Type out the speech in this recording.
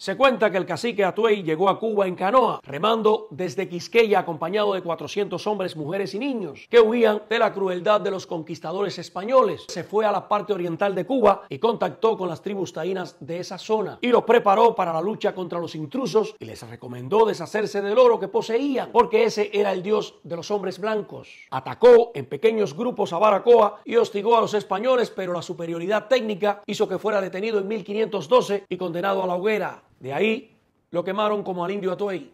Se cuenta que el cacique Atuey llegó a Cuba en canoa, remando desde Quisqueya acompañado de 400 hombres, mujeres y niños que huían de la crueldad de los conquistadores españoles. Se fue a la parte oriental de Cuba y contactó con las tribus taínas de esa zona y los preparó para la lucha contra los intrusos y les recomendó deshacerse del oro que poseían porque ese era el dios de los hombres blancos. Atacó en pequeños grupos a Baracoa y hostigó a los españoles, pero la superioridad técnica hizo que fuera detenido en 1512 y condenado a la hoguera. De ahí lo quemaron como al indio Atuey.